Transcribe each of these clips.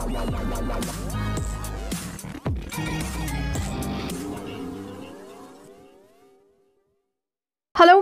hello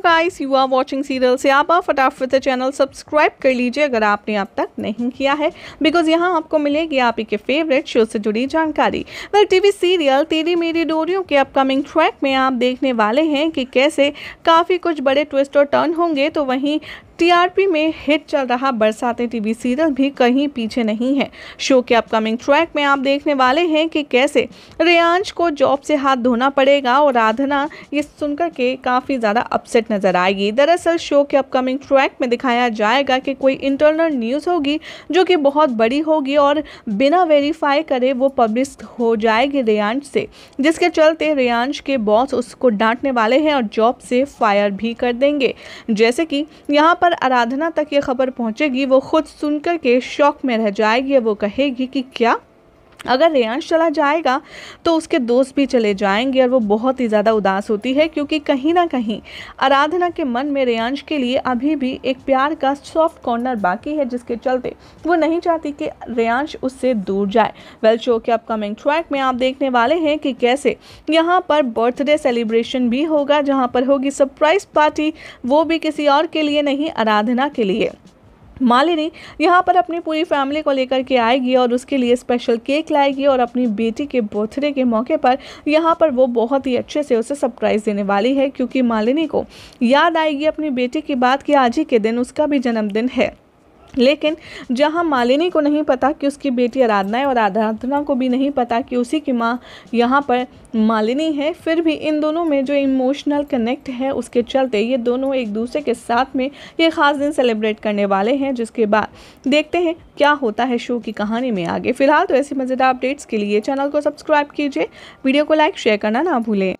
guys you are watching serial से आप फटाफट चैनल सब्सक्राइब कर लीजिए अगर आपने अब आप तक नहीं किया है बिकॉज यहाँ आपको मिलेगी आप ही के फेवरेट शो से जुड़ी जानकारी वेल टीवी सीरियल तेरी मेरी डोरियों के अपकमिंग ट्रैक में आप देखने वाले हैं कि कैसे काफ़ी कुछ बड़े ट्विस्ट और टर्न होंगे तो वहीं टीआरपी में हिट चल रहा बरसाती टीवी सीरियल भी कहीं पीछे नहीं है शो के अपकमिंग ट्रैक में आप देखने वाले हैं कि कैसे रेयांश को जॉब से हाथ धोना पड़ेगा और आराधना ये सुनकर के काफ़ी ज़्यादा अपसेट नजर आएगी दरअसल शो के अपकमिंग ट्रैक में दिखाया जाएगा कि कोई इंटरनल न्यूज़ होगी जो कि बहुत बड़ी होगी और बिना वेरीफाई करे वो पब्लिश हो जाएगी रेयांश से जिसके चलते रेयांश के बॉस उसको डांटने वाले हैं और जॉब से फायर भी कर देंगे जैसे कि यहाँ पर पर आराधना तक ये खबर पहुंचेगी वो खुद सुनकर के शौक में रह जाएगी वो कहेगी कि क्या अगर रेयांश चला जाएगा तो उसके दोस्त भी चले जाएंगे और वो बहुत ही ज़्यादा उदास होती है क्योंकि कहीं ना कहीं आराधना के मन में रेयांश के लिए अभी भी एक प्यार का सॉफ्ट कॉर्नर बाकी है जिसके चलते वो नहीं चाहती कि रेयांश उससे दूर जाए वेल शो के अपकमिंग ट्रैक में आप देखने वाले हैं कि कैसे यहाँ पर बर्थडे सेलिब्रेशन भी होगा जहाँ पर होगी सरप्राइज पार्टी वो भी किसी और के लिए नहीं आराधना के लिए मालिनी यहाँ पर अपनी पूरी फैमिली को लेकर के आएगी और उसके लिए स्पेशल केक लाएगी और अपनी बेटी के बर्थडे के मौके पर यहाँ पर वो बहुत ही अच्छे से उसे सरप्राइज़ देने वाली है क्योंकि मालिनी को याद आएगी अपनी बेटी की बात कि आज ही के दिन उसका भी जन्मदिन है लेकिन जहां मालिनी को नहीं पता कि उसकी बेटी आराधना है और आराधना को भी नहीं पता कि उसी की माँ यहाँ पर मालिनी है फिर भी इन दोनों में जो इमोशनल कनेक्ट है उसके चलते ये दोनों एक दूसरे के साथ में ये ख़ास दिन सेलिब्रेट करने वाले हैं जिसके बाद देखते हैं क्या होता है शो की कहानी में आगे फिलहाल तो ऐसे मज़ेदार अपडेट्स के लिए चैनल को सब्सक्राइब कीजिए वीडियो को लाइक शेयर करना ना भूलें